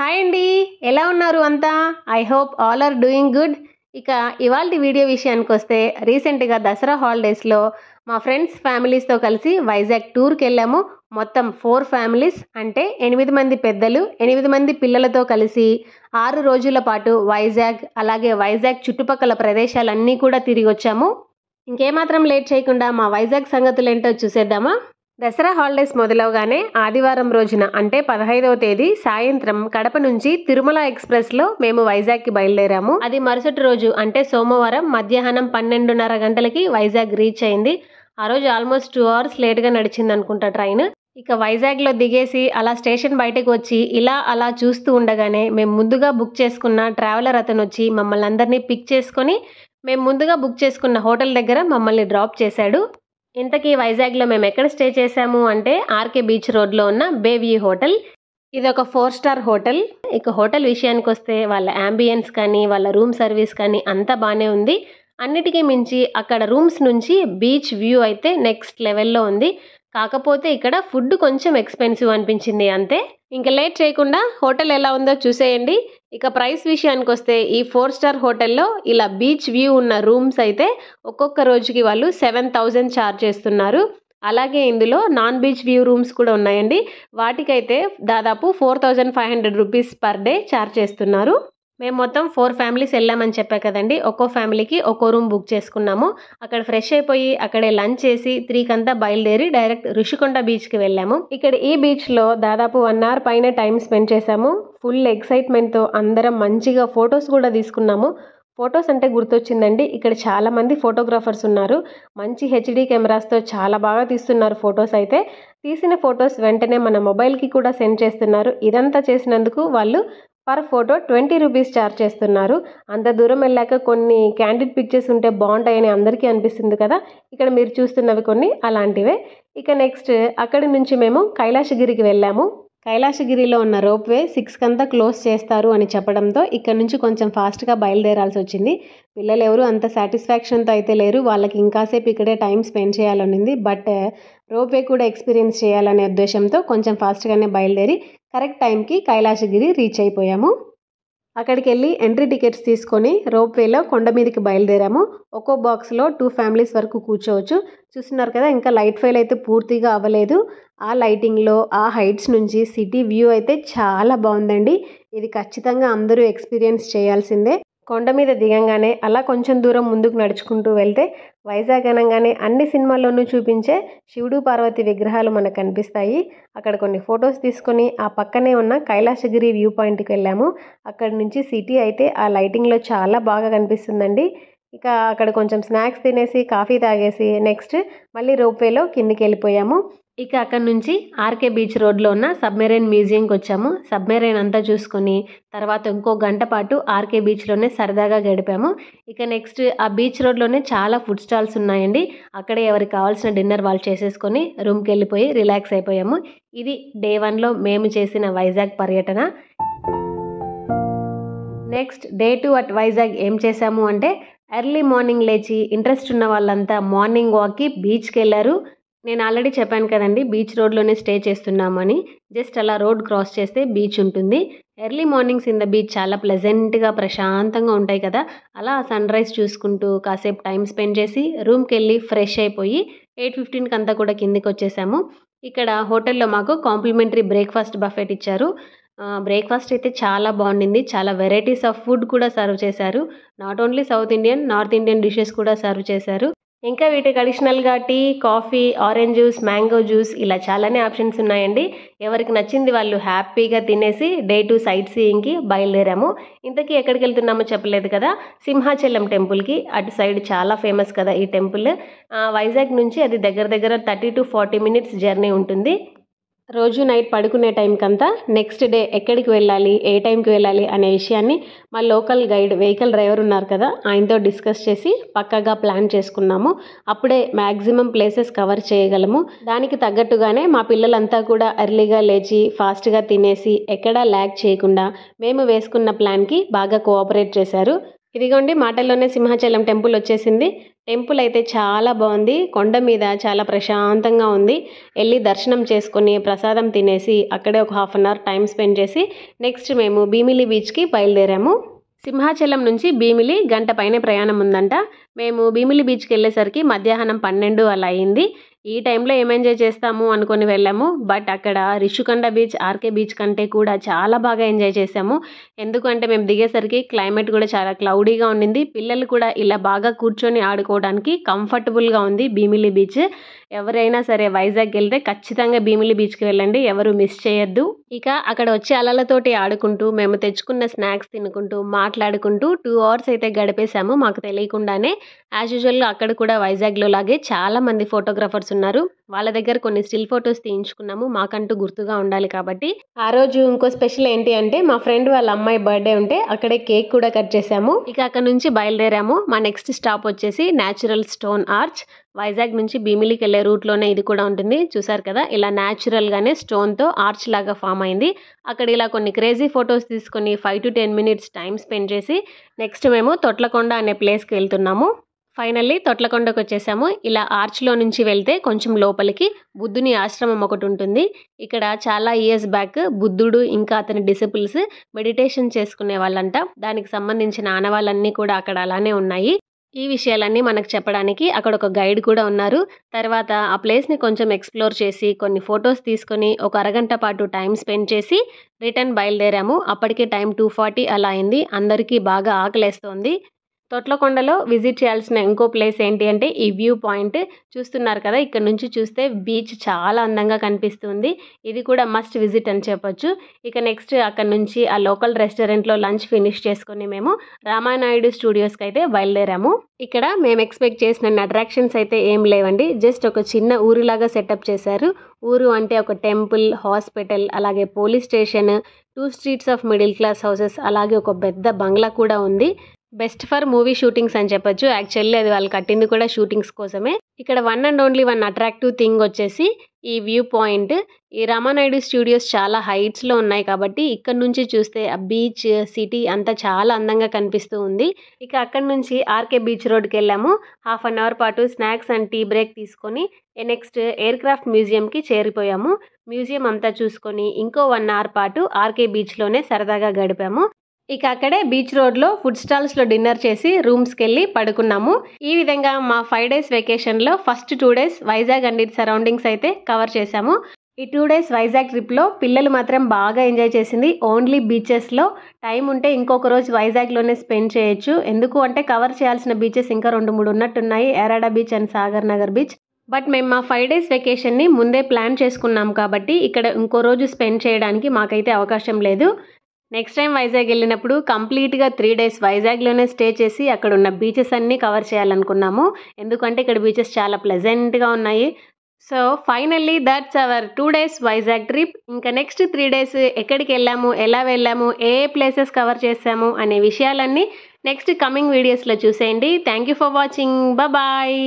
hi అండి ఎలా ఉన్నారు అంతా I hope all are doing good ఇక ఇవాళ వీడియో విషయానికి వస్తే రీసెంట్గా దసరా హాలిడేస్లో మా ఫ్రెండ్స్ ఫ్యామిలీస్తో కలిసి వైజాగ్ టూర్కి వెళ్ళాము మొత్తం ఫోర్ ఫ్యామిలీస్ అంటే ఎనిమిది మంది పెద్దలు ఎనిమిది మంది పిల్లలతో కలిసి ఆరు రోజుల పాటు వైజాగ్ అలాగే వైజాగ్ చుట్టుపక్కల ప్రదేశాలన్నీ కూడా తిరిగి వచ్చాము ఇంకేమాత్రం లేట్ చేయకుండా మా వైజాగ్ సంగతులు ఏంటో చూసేద్దామా దసరా హాలిడేస్ మొదలవగానే ఆదివారం రోజున అంటే పదహైదవ తేదీ సాయంత్రం కడప నుంచి తిరుమల ఎక్స్ప్రెస్ లో మేము వైజాగ్ కి బయలుదేరాము అది మరుసటి రోజు అంటే సోమవారం మధ్యాహ్నం పన్నెండున్నర గంటలకి వైజాగ్ రీచ్ అయింది ఆ రోజు ఆల్మోస్ట్ టూ అవర్స్ గా నడిచింది అనుకుంటా ట్రైన్ ఇక వైజాగ్లో దిగేసి అలా స్టేషన్ బయటకు వచ్చి ఇలా అలా చూస్తూ ఉండగానే మేము ముందుగా బుక్ చేసుకున్న ట్రావెలర్ అతను వచ్చి మమ్మల్ని అందరినీ పిక్ చేసుకొని మేము ముందుగా బుక్ చేసుకున్న హోటల్ దగ్గర మమ్మల్ని డ్రాప్ చేశాడు ఇంతకీ వైజాగ్లో మేము ఎక్కడ స్టే చేసాము అంటే ఆర్కే బీచ్ రోడ్లో ఉన్న బేవీ హోటల్ ఇది ఒక ఫోర్ స్టార్ హోటల్ ఇక హోటల్ విషయానికి వస్తే వాళ్ళ యాంబియన్స్ కానీ వాళ్ళ రూమ్ సర్వీస్ కానీ అంతా బాగానే ఉంది అన్నిటికీ మించి అక్కడ రూమ్స్ నుంచి బీచ్ వ్యూ అయితే నెక్స్ట్ లెవెల్లో ఉంది కాకపోతే ఇక్కడ ఫుడ్ కొంచెం ఎక్స్పెన్సివ్ అనిపించింది అంతే ఇంకా లేట్ చేయకుండా హోటల్ ఎలా ఉందో చూసేయండి ఇక ప్రైస్ విషయానికి వస్తే ఈ ఫోర్ స్టార్ హోటల్లో ఇలా బీచ్ వ్యూ ఉన్న రూమ్స్ అయితే ఒక్కొక్క రోజుకి వాళ్ళు సెవెన్ థౌజండ్ ఛార్జ్ చేస్తున్నారు అలాగే ఇందులో నాన్ బీచ్ వ్యూ రూమ్స్ కూడా ఉన్నాయండి వాటికైతే దాదాపు four thousand five hundred rupees per day charge చేస్తున్నారు మేము మొత్తం ఫోర్ ఫ్యామిలీస్ వెళ్ళామని చెప్పా కదండి ఒక్కో ఫ్యామిలీకి ఒక్కో రూమ్ బుక్ చేసుకున్నాము అక్కడ ఫ్రెష్ అయిపోయి అక్కడే లంచ్ చేసి త్రీకంతా బయలుదేరి డైరెక్ట్ రుషికొండ బీచ్కి వెళ్ళాము ఇక్కడ ఈ బీచ్లో దాదాపు వన్ అవర్ పైన టైం స్పెండ్ చేశాము ఫుల్ ఎక్సైట్మెంట్తో అందరం మంచిగా ఫొటోస్ కూడా తీసుకున్నాము ఫొటోస్ అంటే గుర్తొచ్చిందండి ఇక్కడ చాలామంది ఫోటోగ్రాఫర్స్ ఉన్నారు మంచి హెచ్డి కెమెరాస్తో చాలా బాగా తీస్తున్నారు ఫొటోస్ అయితే తీసిన ఫొటోస్ వెంటనే మన మొబైల్కి కూడా సెండ్ చేస్తున్నారు ఇదంతా చేసినందుకు వాళ్ళు per photo twenty rupees charge చేస్తున్నారు అంత దూరం వెళ్ళాక కొన్ని క్యాండిడ్ పిక్చర్స్ ఉంటే బాగుంటాయని అందరికీ అనిపిస్తుంది కదా ఇక్కడ మీరు చూస్తున్నవి కొన్ని అలాంటివే ఇక నెక్స్ట్ అక్కడి నుంచి మేము కైలాసగిరికి వెళ్ళాము కైలాసగిరిలో ఉన్న రోప్వే సిక్స్కి అంతా క్లోజ్ చేస్తారు అని చెప్పడంతో ఇక్కడ నుంచి కొంచెం ఫాస్ట్గా బయలుదేరాల్సి వచ్చింది పిల్లలు ఎవరు అంత సాటిస్ఫాక్షన్తో అయితే లేరు వాళ్ళకి ఇంకాసేపు ఇక్కడే టైం స్పెండ్ చేయాలనుంది బట్ రోప్వే కూడా ఎక్స్పీరియన్స్ చేయాలనే ఉద్దేశంతో కొంచెం ఫాస్ట్గానే బయలుదేరి కరెక్ట్ టైంకి కైలాసగిరి రీచ్ అయిపోయాము అక్కడికి వెళ్ళి ఎంట్రీ టికెట్స్ తీసుకొని రోప్వేలో కొండ మీదకి బయలుదేరాము ఒక్కో బాక్స్లో టూ ఫ్యామిలీస్ వరకు కూర్చోవచ్చు చూస్తున్నారు కదా ఇంకా లైట్ ఫెయిల్ అయితే పూర్తిగా అవ్వలేదు ఆ లైటింగ్లో ఆ హైట్స్ నుంచి సిటీ వ్యూ అయితే చాలా బాగుందండి ఇది ఖచ్చితంగా అందరూ ఎక్స్పీరియన్స్ చేయాల్సిందే కొండ మీద దిగంగానే అలా కొంచెం దూరం ముందుకు నడుచుకుంటూ వెళ్తే వైజాగ్ అనగానే అన్ని సినిమాల్లోనూ చూపించే శివుడు పార్వతి విగ్రహాలు మనకు కనిపిస్తాయి అక్కడ కొన్ని ఫొటోస్ తీసుకొని ఆ పక్కనే ఉన్న కైలాసగిరి వ్యూ పాయింట్కి వెళ్ళాము అక్కడ నుంచి సిటీ అయితే ఆ లైటింగ్లో చాలా బాగా కనిపిస్తుందండి ఇక అక్కడ కొంచెం స్నాక్స్ తినేసి కాఫీ తాగేసి నెక్స్ట్ మళ్ళీ రోప్వేలో కిందికి వెళ్ళిపోయాము ఇక అక్కడ నుంచి ఆర్కే బీచ్ రోడ్లో ఉన్న సబ్మెరైన్ మ్యూజియంకి వచ్చాము సబ్మెరైన్ అంతా చూసుకొని తర్వాత ఇంకో గంట పాటు ఆర్కే బీచ్లోనే సరదాగా గడిపాము ఇక నెక్స్ట్ ఆ బీచ్ రోడ్లోనే చాలా ఫుడ్ స్టాల్స్ ఉన్నాయండి అక్కడే ఎవరికి కావాల్సిన డిన్నర్ వాళ్ళు చేసేసుకొని రూమ్కి వెళ్ళిపోయి రిలాక్స్ అయిపోయాము ఇది డే వన్లో మేము చేసిన వైజాగ్ పర్యటన next day two at Vizag ఏం చేశాము అంటే ఎర్లీ మార్నింగ్ లేచి ఇంట్రెస్ట్ ఉన్న వాళ్ళంతా మార్నింగ్ వాక్కి బీచ్కి వెళ్ళారు నేను ఆల్రెడీ చెప్పాను కదండి బీచ్ రోడ్లోనే స్టే చేస్తున్నామని జస్ట్ అలా రోడ్ క్రాస్ చేస్తే బీచ్ ఉంటుంది early mornings in the beach చాలా ప్లెజెంట్గా ప్రశాంతంగా ఉంటాయి కదా అలా సన్ రైజ్ చూసుకుంటూ కాసేపు టైం స్పెండ్ చేసి రూమ్కి వెళ్ళి ఫ్రెష్ అయిపోయి ఎయిట్ ఫిఫ్టీన్కి అంతా కూడా కిందికి వచ్చేసాము ఇక్కడ హోటల్లో మాకు కాంప్లిమెంటరీ బ్రేక్ఫాస్ట్ బఫెట్ ఇచ్చారు బ్రేక్ఫాస్ట్ అయితే చాలా బాగుండింది చాలా వెరైటీస్ ఆఫ్ ఫుడ్ కూడా సర్వ్ చేశారు not only south Indian north Indian dishes కూడా సర్వ్ చేశారు ఇంకా వీటికి అడిషనల్గా tea coffee orange juice mango juice ఇలా చాలానే ఆప్షన్స్ ఉన్నాయండి ఎవరికి నచ్చింది వాళ్ళు హ్యాపీగా తినేసి డే టు సైట్ సీయింగ్కి బయలుదేరాము ఇంతకీ ఎక్కడికి వెళ్తున్నామో చెప్పలేదు కదా సింహాచలం టెంపుల్కి అటు సైడ్ చాలా ఫేమస్ కదా ఈ టెంపుల్ వైజాగ్ నుంచి అది దగ్గర దగ్గర thirty to forty minutes journey ఉంటుంది రోజు నైట్ పడుకునే టైంకంతా నెక్స్ట్ డే ఎక్కడికి వెళ్ళాలి ఏ టైంకి వెళ్ళాలి అనే విషయాన్ని మా లోకల్ గైడ్ వెహికల్ డ్రైవర్ ఉన్నారు కదా ఆయనతో డిస్కస్ చేసి పక్కగా ప్లాన్ చేసుకున్నాము అప్పుడే మ్యాక్సిమం ప్లేసెస్ కవర్ చేయగలము దానికి తగ్గట్టుగానే మా పిల్లలంతా కూడా ఎర్లీగా లేచి ఫాస్ట్గా తినేసి ఎక్కడా ల్యాగ్ చేయకుండా మేము వేసుకున్న ప్లాన్కి బాగా కోఆపరేట్ చేశారు ఇదిగోండి మాటల్లోనే సింహాచలం టెంపుల్ వచ్చేసింది టెంపుల్ అయితే చాలా బాగుంది కొండ మీద చాలా ప్రశాంతంగా ఉంది వెళ్ళి దర్శనం చేసుకుని ప్రసాదం తినేసి అక్కడే ఒక half an hour time spend చేసి నెక్స్ట్ మేము భీమిలి బీచ్కి బయలుదేరాము సింహాచలం నుంచి భీమిలి గంట పైనే ప్రయాణం ఉందంట మేము భీమిలి బీచ్కి వెళ్ళేసరికి మధ్యాహ్నం పన్నెండు అలా అయింది ఈ టైంలో ఏం ఎంజాయ్ చేస్తాము అనుకొని వెళ్ళాము బట్ అక్కడ రిషికొండ బీచ్ ఆర్కే బీచ్ కంటే కూడా చాలా బాగా ఎంజాయ్ చేసాము ఎందుకంటే మేము దిగేసరికి క్లైమేట్ కూడా చాలా క్లౌడీగా ఉండింది పిల్లలు కూడా ఇలా బాగా కూర్చొని ఆడుకోవడానికి కంఫర్టబుల్గా ఉంది భీమిలి బీచ్ ఎవరైనా సరే వైజాగ్ వెళ్తే ఖచ్చితంగా భీమిలి బీచ్కి వెళ్ళండి ఎవరు మిస్ చేయొద్దు ఇక అక్కడ వచ్చే అలలతోటి ఆడుకుంటూ మేము తెచ్చుకున్న స్నాక్స్ తినుకుంటూ మాట్లాడుకుంటూ టూ అవర్స్ అయితే గడిపేశాము మాకు తెలియకుండానే యాజ్ యూజువల్ అక్కడ కూడా వైజాగ్లో లాగే చాలా మంది ఫోటోగ్రాఫర్స్ ఉన్నారు వాళ్ళ దగ్గర కొన్ని స్టిల్ ఫొటోస్ తీయించుకున్నాము మాకంటూ గుర్తుగా ఉండాలి కాబట్టి ఆ రోజు ఇంకో స్పెషల్ ఏంటి అంటే మా ఫ్రెండ్ వాళ్ళ అమ్మాయి బర్త్డే ఉంటే అక్కడే కేక్ కూడా కట్ చేసాము ఇక అక్కడ నుంచి బయలుదేరాము మా నెక్స్ట్ స్టాప్ వచ్చేసి న్యాచురల్ స్టోన్ ఆర్చ్ వైజాగ్ నుంచి భీమిలికి వెళ్ళే రూట్లోనే ఇది కూడా ఉంటుంది చూసారు కదా ఇలా న్యాచురల్గానే స్టోన్తో ఆర్చ్ లాగా ఫామ్ అయింది అక్కడ ఇలా కొన్ని క్రేజీ ఫొటోస్ తీసుకొని five to ten minutes time spend చేసి నెక్స్ట్ మేము తొట్లకొండ అనే ప్లేస్కి వెళ్తున్నాము ఫైనల్లీ తొట్లకొండకు వచ్చేసాము ఇలా ఆర్చ్లో నుంచి వెళ్తే కొంచెం లోపలికి బుద్ధుని ఆశ్రమం ఒకటి ఉంటుంది ఇక్కడ చాలా ఇయర్స్ బ్యాక్ బుద్ధుడు ఇంకా అతని డిసిపుల్స్ మెడిటేషన్ చేసుకునే వాళ్ళంట దానికి సంబంధించిన ఆనవాళ్ళన్నీ కూడా అక్కడ అలానే ఉన్నాయి ఈ విషయాలన్నీ మనకు చెప్పడానికి అక్కడ ఒక గైడ్ కూడా ఉన్నారు తర్వాత ఆ ప్లేస్ని కొంచెం ఎక్స్ప్లోర్ చేసి కొన్ని ఫొటోస్ తీసుకొని ఒక అరగంట పాటు టైం స్పెండ్ చేసి రిటర్న్ బయలుదేరాము అప్పటికే టైం టూ ఫార్టీ అలా అయింది అందరికీ బాగా ఆకలేస్తోంది తొట్లకొండలో విజిట్ చేయాల్సిన ఇంకో ప్లేస్ ఏంటి అంటే ఈ వ్యూ పాయింట్ చూస్తున్నారు కదా ఇక్కడ నుంచి చూస్తే బీచ్ చాలా అందంగా కనిపిస్తుంది ఇది కూడా మస్ట్ విజిట్ అని చెప్పొచ్చు ఇక నెక్స్ట్ అక్కడ నుంచి ఆ లోకల్ రెస్టారెంట్లో లంచ్ ఫినిష్ చేసుకుని మేము రామానాయుడు స్టూడియోస్కి అయితే బయలుదేరాము ఇక్కడ మేము ఎక్స్పెక్ట్ చేసిన అట్రాక్షన్స్ అయితే ఏం లేవండి జస్ట్ ఒక చిన్న ఊరిలాగా సెటప్ చేశారు ఊరు అంటే ఒక టెంపుల్ హాస్పిటల్ అలాగే police station two streets of middle class houses అలాగే ఒక పెద్ద బంగ్లా కూడా ఉంది బెస్ట్ ఫర్ మూవీ షూటింగ్స్ అని చెప్పొచ్చు యాక్చువల్లీ అది వాళ్ళు కట్టింది కూడా షూటింగ్స్ కోసమే ఇక్కడ one and only one attractive thing వచ్చేసి ఈ వ్యూ పాయింట్ ఈ రామానాయుడు స్టూడియోస్ చాలా హైట్స్లో ఉన్నాయి కాబట్టి ఇక్కడ నుంచి చూస్తే ఆ బీచ్ సిటీ అంతా చాలా అందంగా కనిపిస్తూ ఉంది ఇక అక్కడ నుంచి ఆర్కే బీచ్ రోడ్కి వెళ్ళాము హాఫ్ అన్ అవర్ పాటు స్నాక్స్ అండ్ టీ బ్రేక్ తీసుకొని నెక్స్ట్ ఎయిర్ క్రాఫ్ట్ మ్యూజియంకి చేరిపోయాము మ్యూజియం అంతా చూసుకొని ఇంకో వన్ అవర్ పాటు ఆర్కే బీచ్లోనే సరదాగా గడిపాము ఇక అక్కడే బీచ్ రోడ్లో ఫుడ్ స్టాల్స్లో డిన్నర్ చేసి రూమ్స్కి వెళ్ళి పడుకున్నాము ఈ విధంగా మా ఫైవ్ డేస్ వెకేషన్లో first two days Vizag and it surroundings అయితే కవర్ చేశాము ఈ టూ డేస్ వైజాగ్ ట్రిప్లో పిల్లలు మాత్రం బాగా ఎంజాయ్ చేసింది ఓన్లీ బీచెస్లో టైం ఉంటే ఇంకొక రోజు వైజాగ్లోనే స్పెండ్ చేయొచ్చు ఎందుకు అంటే కవర్ చేయాల్సిన బీచెస్ ఇంకా రెండు మూడు ఉన్నట్టున్నాయి Yarada beach and Sagar Nagar beach but మేము మా ఫైవ్ డేస్ వెకేషన్ని ముందే ప్లాన్ చేసుకున్నాం కాబట్టి ఇక్కడ ఇంకో రోజు స్పెండ్ చేయడానికి మాకైతే అవకాశం లేదు నెక్స్ట్ టైం వైజాగ్ వెళ్ళినప్పుడు కంప్లీట్గా త్రీ డేస్ వైజాగ్లోనే స్టే చేసి అక్కడ ఉన్న బీచెస్ అన్నీ కవర్ చేయాలనుకున్నాము ఎందుకంటే ఇక్కడ బీచెస్ చాలా ప్లెజెంట్గా ఉన్నాయి so finally that's our two days Vizag trip ఇంకా నెక్స్ట్ త్రీ డేస్ ఎక్కడికి వెళ్ళాము ఎలా వెళ్ళాము ఏ ప్లేసెస్ కవర్ చేసాము అనే విషయాలన్నీ నెక్స్ట్ కమింగ్ వీడియోస్లో చూసేయండి thank you for watching bye